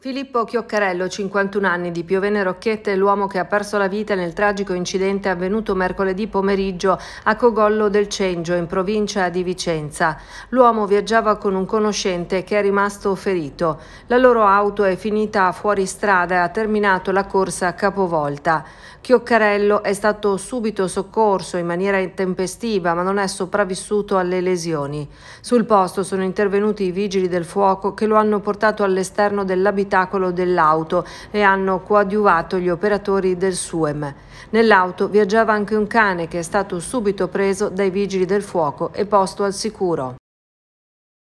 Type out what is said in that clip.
Filippo Chioccarello, 51 anni di Piovene Rocchette, è l'uomo che ha perso la vita nel tragico incidente avvenuto mercoledì pomeriggio a Cogollo del Cengio, in provincia di Vicenza. L'uomo viaggiava con un conoscente che è rimasto ferito. La loro auto è finita fuori strada e ha terminato la corsa a capovolta. Chioccarello è stato subito soccorso in maniera intempestiva, ma non è sopravvissuto alle lesioni. Sul posto sono intervenuti i vigili del fuoco che lo hanno portato all'esterno dell'abitazione l'abitacolo dell'auto e hanno coadiuvato gli operatori del SUEM. Nell'auto viaggiava anche un cane che è stato subito preso dai vigili del fuoco e posto al sicuro.